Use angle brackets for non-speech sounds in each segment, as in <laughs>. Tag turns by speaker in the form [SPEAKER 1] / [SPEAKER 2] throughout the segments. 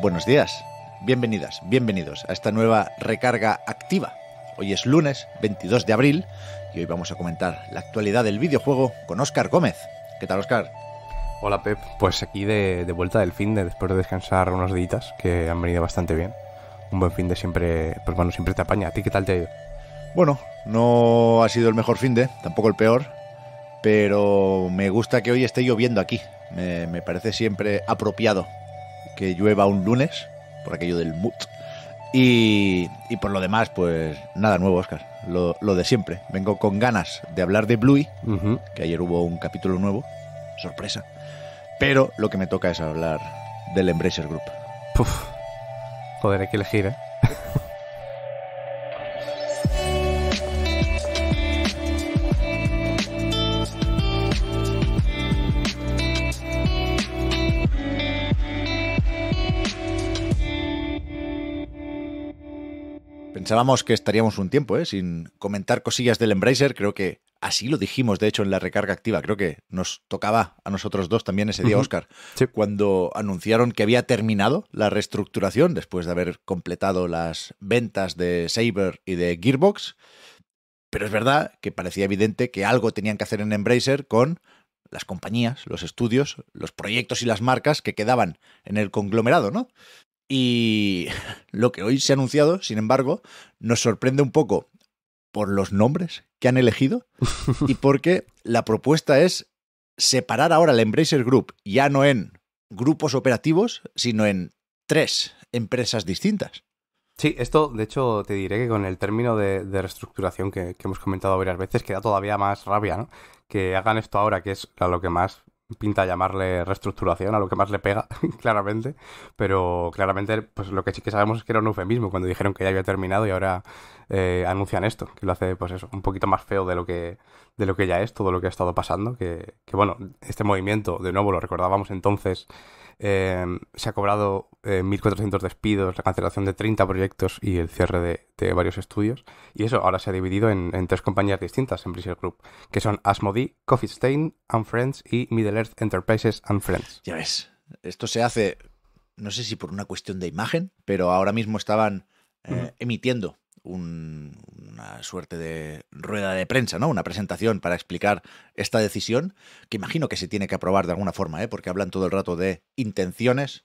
[SPEAKER 1] Buenos días, bienvenidas, bienvenidos a esta nueva recarga activa. Hoy es lunes 22 de abril y hoy vamos a comentar la actualidad del videojuego con Óscar Gómez. ¿Qué tal, Óscar? Hola,
[SPEAKER 2] Pep. Pues aquí de, vuelta del fin de después de descansar unos deditas que han venido bastante bien. Un buen fin de siempre, pues bueno, siempre te apaña. ¿A ti qué tal te ha ido? Bueno,
[SPEAKER 1] no ha sido el mejor fin de, tampoco el peor, pero me gusta que hoy esté lloviendo aquí. me parece siempre apropiado que llueva un lunes, por aquello del mood. Y, por lo demás, pues nada nuevo, Oscar. Lo, de siempre. Vengo con ganas de hablar de Bluey, que ayer hubo un capítulo nuevo, sorpresa. Pero lo que me toca es hablar del Embracer Group. Joder, hay que elegir, ¿eh? Pensábamos que estaríamos un tiempo ¿eh? sin comentar cosillas del Embracer, creo que así lo dijimos, de hecho, en la recarga activa, creo que nos tocaba a nosotros dos también ese día, Oscar, cuando anunciaron que había terminado la reestructuración después de haber completado las ventas de Saber y de Gearbox. Pero es verdad que parecía evidente que algo tenían que hacer en Embracer con las compañías, los estudios, los proyectos y las marcas que quedaban en el conglomerado, ¿no? Y <laughs> lo que hoy se ha anunciado, sin embargo, nos sorprende un poco por los nombres que han elegido <laughs> y porque la propuesta es separar ahora el Embracer Group ya no en grupos operativos, sino en tres empresas distintas.
[SPEAKER 2] Sí, esto de hecho te diré que con el término de, reestructuración que, hemos comentado varias veces queda todavía más rabia, ¿no? Que hagan esto ahora, que es lo que más pinta llamarle reestructuración, a lo que más le pega, <laughs> claramente. Pero claramente, pues lo que sí que sabemos es que era un eufemismo cuando dijeron que ya había terminado y ahora eh, anuncian esto, que lo hace, pues eso, un poquito más feo de lo que, de lo que ya es, todo lo que ha estado pasando, que, bueno, este movimiento, de nuevo lo recordábamos entonces, eh, se ha cobrado 1.400 eh, despidos, la cancelación de 30 proyectos y el cierre de, varios estudios, y eso ahora se ha dividido en, tres compañías distintas en Blizzard Group, que son Asmodee, Coffee Stain and Friends y Middle Earth Enterprises and Friends.
[SPEAKER 1] Ya ves, esto se hace, no sé si por una cuestión de imagen, pero ahora mismo estaban emitiendo una suerte de rueda de prensa, ¿no? Una presentación para explicar esta decisión, que imagino que se tiene que aprobar de alguna forma, ¿eh? porque hablan todo el rato de intenciones,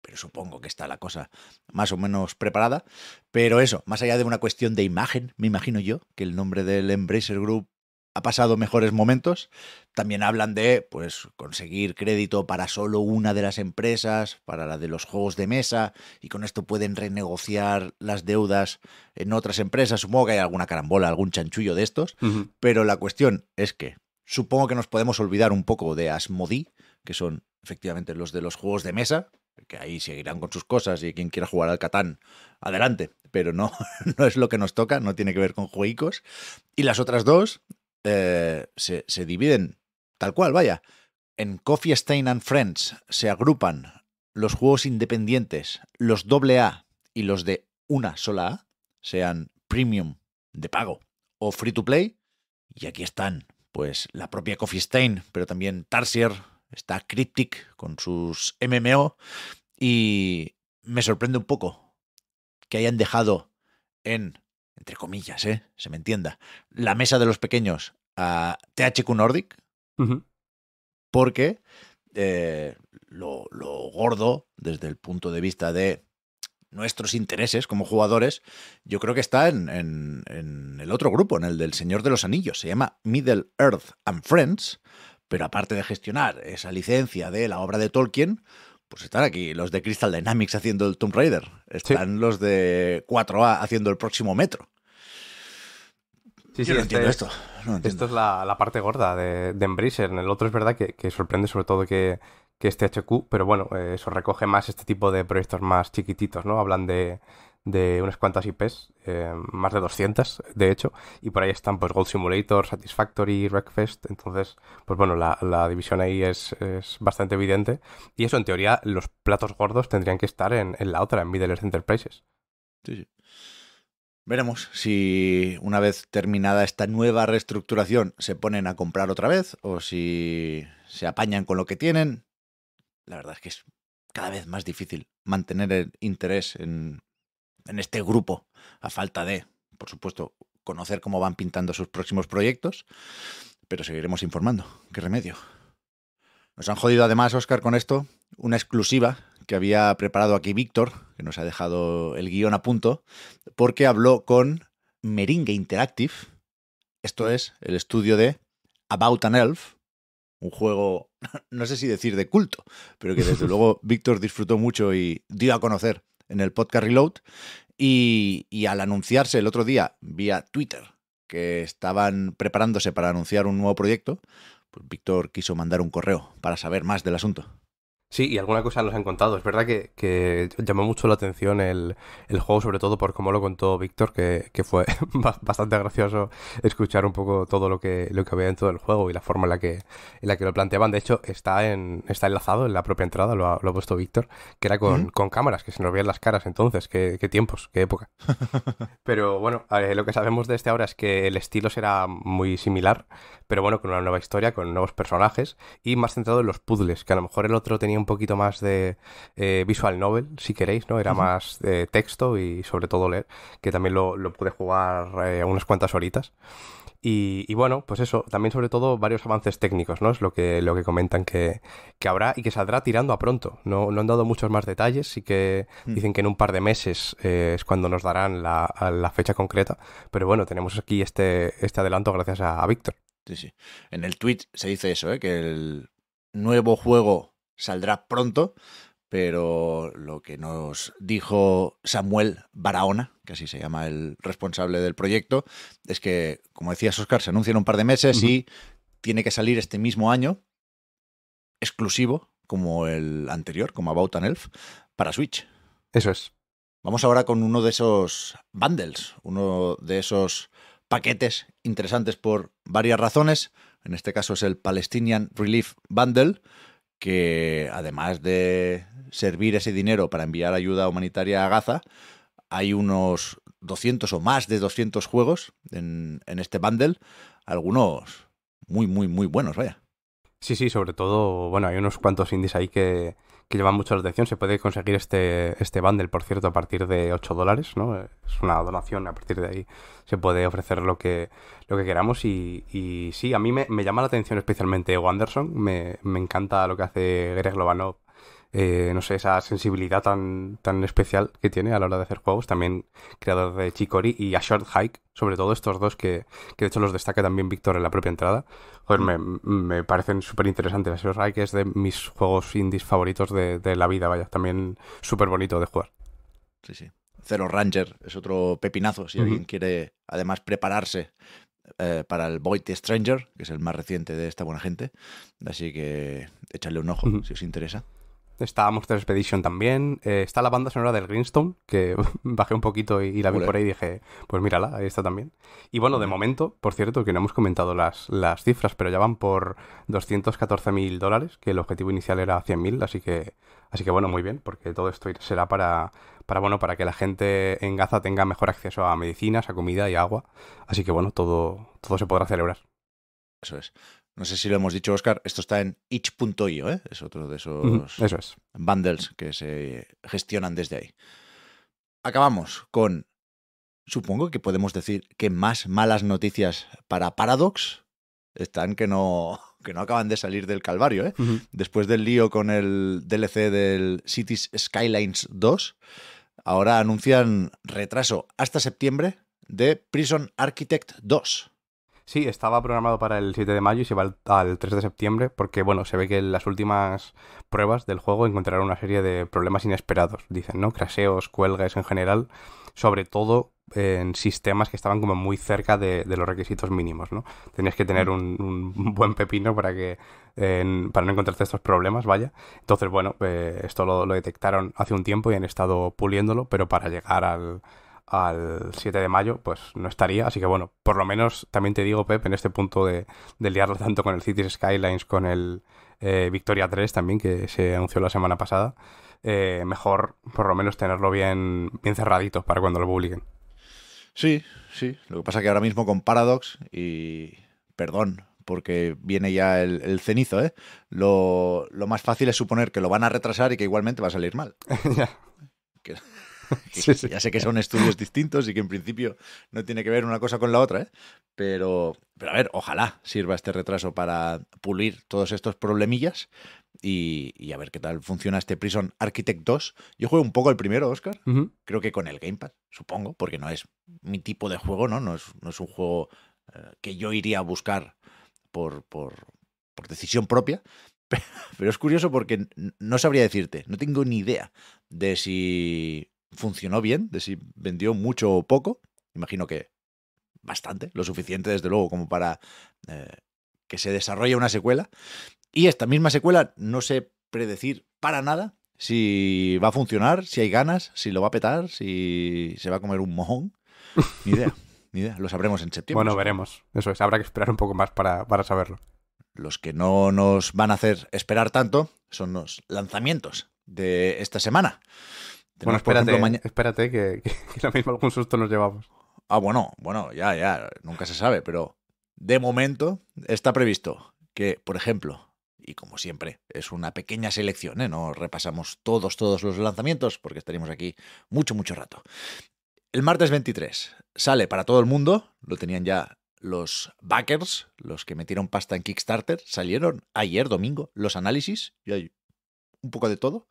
[SPEAKER 1] pero supongo que está la cosa más o menos preparada. Pero eso, más allá de una cuestión de imagen, me imagino yo que el nombre del Embracer Group ha pasado mejores momentos. También hablan de pues, conseguir crédito para solo una de las empresas, para la de los juegos de mesa, y con esto pueden renegociar las deudas en otras empresas. Supongo que hay alguna carambola, algún chanchullo de estos, pero la cuestión es que supongo que nos podemos olvidar un poco de Asmodi, que son efectivamente los de los juegos de mesa, que ahí seguirán con sus cosas y quien quiera jugar al Catán, adelante, pero no, <laughs> no es lo que nos toca, no tiene que ver con juegos. Y las otras dos, eh, se, dividen, tal cual, vaya. En Coffee Stein and Friends se agrupan los juegos independientes, los doble A y los de una sola A, sean premium de pago o free to play. Y aquí están, pues la propia Coffee Stein, pero también Tarsier, está Cryptic con sus MMO y me sorprende un poco que hayan dejado en entre comillas, ¿eh? se me entienda, la mesa de los pequeños a THQ Nordic, porque eh, lo, gordo, desde el punto de vista de nuestros intereses como jugadores, yo creo que está en, el otro grupo, en el del Señor de los Anillos. Se llama Middle Earth and Friends, pero aparte de gestionar esa licencia de la obra de Tolkien, pues están aquí los de Crystal Dynamics haciendo el Tomb Raider, están los de 4A haciendo el próximo metro. Sí, sí, entiendo esto.
[SPEAKER 2] Esto es la, parte gorda de, Embracer. En el otro es verdad que, sorprende sobre todo que, este HQ, pero bueno, eh, eso recoge más este tipo de proyectos más chiquititos, ¿no? Hablan de, unas cuantas IPs, eh, más de 200 de hecho, y por ahí están pues Gold Simulator, Satisfactory, Wreckfest, entonces pues bueno, la, división ahí es, bastante evidente y eso en teoría los platos gordos tendrían que estar en, en la otra, en Middle Earth Enterprises.
[SPEAKER 1] Sí, sí. Veremos si una vez terminada esta nueva reestructuración se ponen a comprar otra vez o si se apañan con lo que tienen. La verdad es que es cada vez más difícil mantener el interés en, este grupo, a falta de, por supuesto, conocer cómo van pintando sus próximos proyectos, pero seguiremos informando. ¿Qué remedio? Nos han jodido además, Oscar, con esto, una exclusiva que había preparado aquí Víctor, que nos ha dejado el guión a punto, porque habló con Meringue Interactive, esto es el estudio de About an Elf, un juego, <laughs> no sé si decir de culto, pero que desde <laughs> luego Víctor disfrutó mucho y dio a conocer en el podcast Reload. Y, al anunciarse el otro día vía Twitter que estaban preparándose para anunciar un nuevo proyecto, pues Víctor quiso mandar un correo para saber más del asunto.
[SPEAKER 2] Sí, y alguna cosa nos han contado. Es verdad que, que llamó mucho la atención el, el, juego, sobre todo por cómo lo contó Víctor, que, que, fue <laughs> bastante gracioso escuchar un poco todo lo que, lo que había dentro del juego y la forma en la que, la que lo planteaban. De hecho, está, en, está enlazado en la propia entrada, lo ha, puesto Víctor, que era con, con, cámaras, que se nos veían las caras entonces, qué, qué tiempos, qué época. <laughs> pero bueno, lo que sabemos de este ahora es que el estilo será muy similar, pero bueno, con una nueva historia, con nuevos personajes y más centrado en los puzzles, que a lo mejor el otro tenía un poquito más de eh, visual novel, si queréis, ¿no? Era más de texto y sobre todo leer, que también lo, pude jugar eh, unas cuantas horitas. Y, bueno, pues eso, también sobre todo varios avances técnicos, ¿no? Es lo que, lo que comentan que, habrá y que saldrá tirando a pronto. No, han dado muchos más detalles, y que mm. dicen que en un par de meses eh, es cuando nos darán la, fecha concreta, pero bueno, tenemos aquí este, este adelanto
[SPEAKER 1] gracias a, Víctor. Sí, sí. En el tweet se dice eso, ¿eh? que el nuevo juego saldrá pronto, pero lo que nos dijo Samuel Barahona, que así se llama el responsable del proyecto, es que, como decías, Oscar, se anuncia en un par de meses y tiene que salir este mismo año, exclusivo, como el anterior, como About an Elf, para Switch. Eso es. Vamos ahora con uno de esos bundles, uno de esos paquetes interesantes por varias razones. En este caso es el Palestinian Relief Bundle, que además de servir ese dinero para enviar ayuda humanitaria a Gaza, hay unos 200 o más de 200 juegos en, en este bundle, algunos muy, muy, muy buenos, vaya. Sí, sí, sobre todo, bueno, hay unos cuantos
[SPEAKER 2] indies ahí que, que lleva mucho la atención. Se puede conseguir este, este bundle, por cierto, a partir de 8 dólares, ¿no? Es una donación, a partir de ahí se puede ofrecer lo que, lo que queramos. Y, y sí, a mí me, llama la atención especialmente Wanderson. Me, me encanta lo que hace Greg Lobanov eh, no sé, esa sensibilidad tan, especial que tiene a la hora de hacer juegos, también creador de Chicori y A Short Hike, sobre todo estos dos que, de hecho los destaca también Víctor en la propia entrada. Joder, mm. me, parecen súper interesantes. A Short Hike es de mis juegos indies favoritos de, la vida, vaya, también súper bonito de jugar.
[SPEAKER 1] Sí, sí. Zero Ranger es otro pepinazo, si alguien quiere además prepararse eh, para el Void Stranger, que es el más reciente de esta buena gente. Así que echarle un ojo si os interesa está Monster Expedition también, eh, está la banda sonora del Greenstone, que <laughs>
[SPEAKER 2] bajé un poquito y, la vi por ahí y dije, pues mírala, ahí está también. Y bueno, de momento, por cierto, que no hemos comentado las, las cifras, pero ya van por 214 mil dólares, que el objetivo inicial era 100 así que, así que bueno, muy bien, porque todo esto será para, para, bueno, para que la gente en Gaza tenga mejor acceso a medicinas, a comida y agua. Así que bueno, todo, todo se podrá
[SPEAKER 1] celebrar. Eso es. No sé si lo hemos dicho, Oscar, esto está en itch.io, ¿eh? es otro de esos bundles que se gestionan desde ahí. Acabamos con, supongo que podemos decir que más malas noticias para Paradox están que no, que no acaban de salir del calvario. ¿eh? Después del lío con el DLC del Cities Skylines 2, ahora anuncian retraso hasta septiembre de Prison Architect 2.
[SPEAKER 2] Sí, estaba programado para el 7 de mayo y se va al, 3 de septiembre porque, bueno, se ve que en las últimas pruebas del juego encontraron una serie de problemas inesperados, dicen, ¿no? Craseos, cuelgues en general, sobre todo en sistemas que estaban como muy cerca de, los requisitos mínimos, ¿no? Tenías que tener mm. un, buen pepino para que para no encontrarte estos problemas, vaya. Entonces, bueno, eh, esto lo detectaron hace un tiempo y han estado puliéndolo, pero para llegar al al 7 de mayo, pues no estaría. Así que bueno, por lo menos también te digo, Pep, en este punto de, de liarlo tanto con el Cities Skylines, con el eh, Victoria 3 también, que se anunció la semana pasada, eh, mejor por lo menos tenerlo bien, bien cerradito
[SPEAKER 1] para cuando lo publiquen. Sí, sí. Lo que pasa que ahora mismo con Paradox y... Perdón, porque viene ya el, cenizo, ¿eh? Lo, más fácil es suponer que lo van a retrasar y que igualmente va a salir mal. <laughs> que, <laughs> Ya sé que son estudios distintos y que en principio no tiene que ver una cosa con la otra, ¿eh? pero, pero a ver, ojalá sirva este retraso para pulir todos estos problemillas y, a ver qué tal funciona este Prison Architect 2. Yo juego un poco el primero, Oscar, creo que con el Gamepad, supongo, porque no es mi tipo de juego, ¿no? No es, un juego eh, que yo iría a buscar por, por decisión propia, <laughs> pero es curioso porque no sabría decirte, no tengo ni idea de si funcionó bien, de si vendió mucho o poco. Imagino que bastante, lo suficiente desde luego como para eh, que se desarrolle una secuela. Y esta misma secuela no sé predecir para nada si va a funcionar, si hay ganas, si lo va a petar, si se va a comer un mojón. Ni idea, ni idea. Lo sabremos en septiembre. Bueno, veremos. Eso es, habrá que esperar un poco más para, para saberlo. Los que no nos van a hacer esperar tanto son los lanzamientos de esta semana. Bueno, espérate, espérate que, la misma algún susto nos llevamos. Ah, bueno, bueno, ya, ya, nunca se sabe, pero de momento está previsto que, por ejemplo, y como siempre, es una pequeña selección, ¿eh? no repasamos todos, todos los lanzamientos porque estaremos aquí mucho, mucho rato. El martes 23 sale para todo el mundo, lo tenían ya los backers, los que metieron pasta en Kickstarter, salieron ayer domingo los análisis. ya un poco de todo.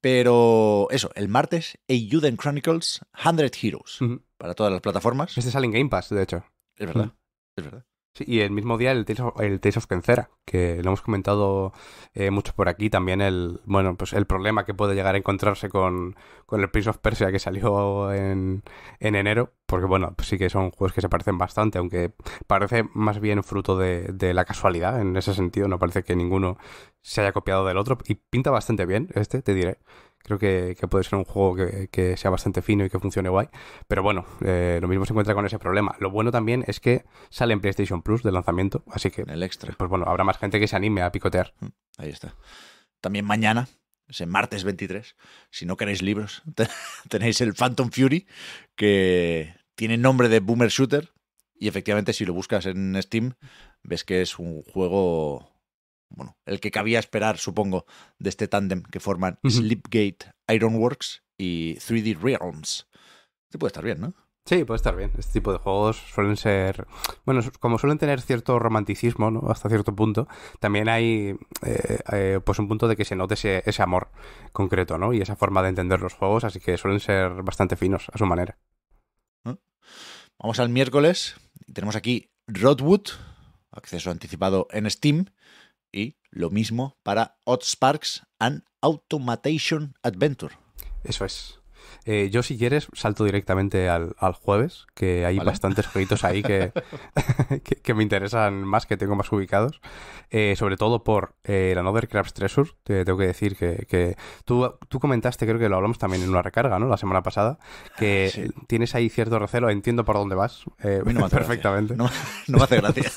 [SPEAKER 1] Pero eso, el martes, Juden Chronicles 100 Heroes. Para todas las plataformas. Este sale en Game Pass, de hecho. Es verdad, es verdad
[SPEAKER 2] y el mismo día el Tales of, el of que lo hemos comentado eh, mucho por aquí, también el bueno pues el problema que puede llegar a encontrarse con, con el Prince of Persia que salió en, en enero, porque bueno, pues sí que son juegos que se parecen bastante, aunque parece más bien fruto de, de, la casualidad en ese sentido, no parece que ninguno se haya copiado del otro, y pinta bastante bien este, te diré. Creo que, puede ser un juego que, sea bastante fino y que funcione guay. Pero bueno, eh, lo mismo se encuentra con ese problema. Lo bueno también es que sale en PlayStation
[SPEAKER 1] Plus de lanzamiento, así que. El extra. Pues bueno, habrá más gente que se anime a picotear. Mm, ahí está. También mañana, es en martes 23. Si no queréis libros, <laughs> tenéis el Phantom Fury, que tiene nombre de Boomer Shooter. Y efectivamente, si lo buscas en Steam, ves que es un juego bueno, el que cabía esperar, supongo, de este tándem que forman Slipgate, Ironworks y 3D Realms. Este puede estar bien, ¿no? Sí, puede estar bien. Este tipo de juegos suelen ser.
[SPEAKER 2] Bueno, como suelen tener cierto romanticismo, ¿no? Hasta cierto punto, también hay eh, eh, pues un punto de que se note ese, amor concreto, ¿no? Y esa forma de entender los juegos, así que suelen ser bastante finos a su manera.
[SPEAKER 1] Vamos al miércoles. Tenemos aquí Rodwood, acceso anticipado en Steam, y lo mismo para Sparks and Automation Adventure. Eso es. Eh, yo, si quieres,
[SPEAKER 2] salto directamente al, al jueves, que hay bastantes jueguitos ahí <laughs> que, que, me interesan más, que tengo más ubicados. Eh, sobre todo por la eh, el Another Crabs Treasure. Te tengo que decir que, que tú, tú, comentaste, creo que lo hablamos también en una recarga, ¿no? La semana pasada, que ah, tienes ahí cierto recelo. Entiendo por dónde vas perfectamente. No, no, me hace gracia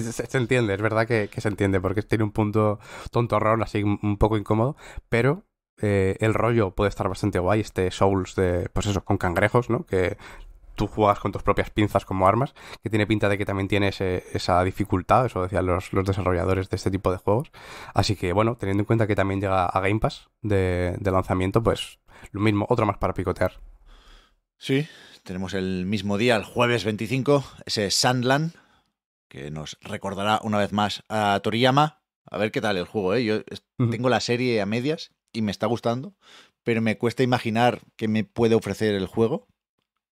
[SPEAKER 2] se, entiende, es verdad que, se entiende, porque tiene un punto tonto, tontorrón, así un poco incómodo, pero eh, el rollo puede estar bastante guay, este Souls de, pues eso, con cangrejos, ¿no? Que tú juegas con tus propias pinzas como armas, que tiene pinta de que también tiene esa dificultad, eso decían los, desarrolladores de este tipo de juegos. Así que bueno, teniendo en cuenta que también llega a Game Pass de, de lanzamiento, pues lo mismo, otro más para picotear.
[SPEAKER 1] Sí, tenemos el mismo día, el jueves 25, ese Sandland, que nos recordará una vez más a Toriyama. A ver qué tal el juego, ¿eh? Yo tengo la serie a medias y me está gustando, pero me cuesta imaginar qué me puede ofrecer el juego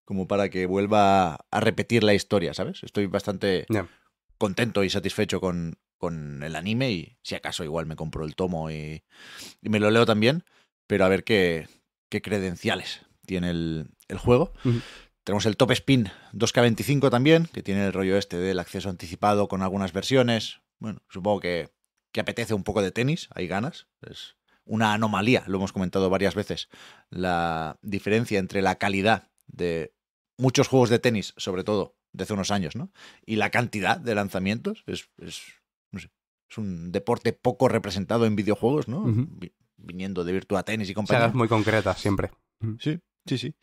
[SPEAKER 1] como para que vuelva a repetir la historia, ¿sabes? Estoy bastante contento y satisfecho con, con, el anime y si acaso igual me compro el tomo y, me lo leo también, pero a ver qué, qué credenciales tiene el, juego. Tenemos el Top Spin 2K25 también, que tiene el rollo este del acceso anticipado con algunas versiones. Bueno, supongo que, apetece un poco de tenis, hay ganas. Es una anomalía, lo hemos comentado varias veces, la diferencia entre la calidad de muchos juegos de tenis, sobre todo de hace unos años, ¿no? Y la cantidad de lanzamientos es, es, es un deporte poco representado en videojuegos, ¿no? Viniendo de Virtua Tennis y compañía. muy concreta siempre. Sí, sí, sí.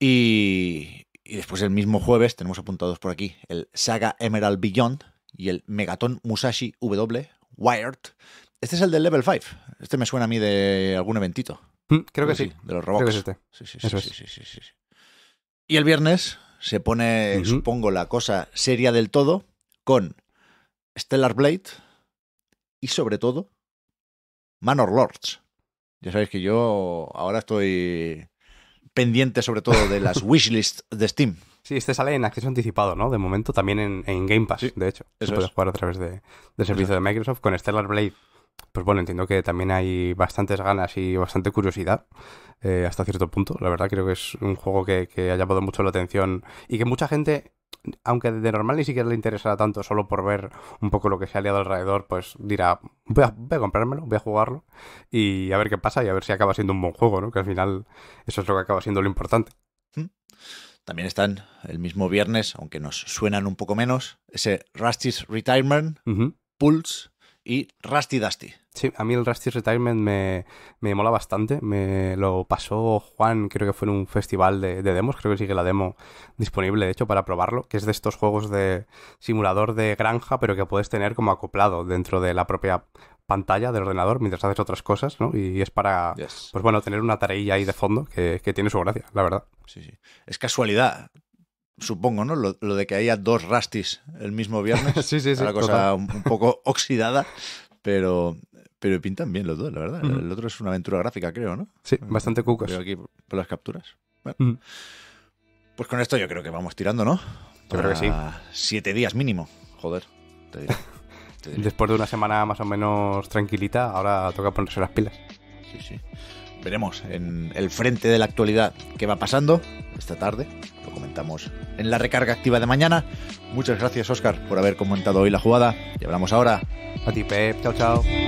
[SPEAKER 1] Y, después el mismo jueves tenemos apuntados por aquí el Saga Emerald Beyond y el Megaton Musashi W, Wired. Este es el del Level 5. Este me suena a mí de algún eventito. Mm, creo que sí. De los robots. Sí, sí, sí, Y el viernes se pone, supongo, la cosa seria del todo con Stellar Blade y sobre todo Manor Lords. Ya sabéis que yo ahora estoy pendiente
[SPEAKER 2] sobre todo de las <laughs> wishlists de Steam. Sí, este sale en acceso anticipado, ¿no? De momento también en, Game Pass, de hecho. Eso puedes jugar a través de, del servicio de Microsoft con Stellar Blade. Pues bueno, entiendo que también hay bastantes ganas y bastante curiosidad eh, hasta cierto punto. La verdad creo que es un juego que, que ha llamado mucho la atención y que mucha gente aunque de normal ni siquiera le interesará tanto, solo por ver un poco lo que se ha liado alrededor, pues dirá, voy a, comprármelo, voy a jugarlo y a ver qué pasa y a ver si acaba siendo un buen juego, ¿no? Que al final eso es lo que acaba siendo lo importante.
[SPEAKER 1] Mm. También están el mismo viernes, aunque nos suenan un poco menos, ese Rusty's Retirement, Pulse y Rusty Dusty a mí el Rusty's
[SPEAKER 2] Retirement me, mola bastante. Me lo pasó Juan, creo que fue en un festival de, demos. Creo que sigue la demo disponible, de hecho, para probarlo. Que es de estos juegos de simulador de granja, pero que puedes tener como acoplado dentro de la propia pantalla del ordenador mientras haces otras cosas, ¿no? Y es para, pues bueno, tener una tareilla ahí de fondo que, tiene su gracia, la verdad.
[SPEAKER 1] Sí, sí. Es casualidad, supongo, ¿no? Lo, de que haya dos Rusty's el mismo viernes. <laughs> sí, sí, sí. Una cosa un poco oxidada, pero pero pintan bien los dos, la verdad. El otro es una aventura gráfica, creo, ¿no? Sí, bastante cucas. aquí por las capturas. Pues con esto yo creo que vamos tirando, ¿no? Yo creo que sí. Siete días mínimo.
[SPEAKER 2] Joder, <laughs> Después de una semana más o menos tranquilita, ahora toca
[SPEAKER 1] ponerse las pilas. Sí, sí. Veremos en el frente de la actualidad qué va pasando esta tarde. Lo comentamos en la recarga activa de mañana. Muchas gracias, Oscar, por haber comentado hoy la jugada. Y hablamos ahora. A ti, Pep. Chao, chao.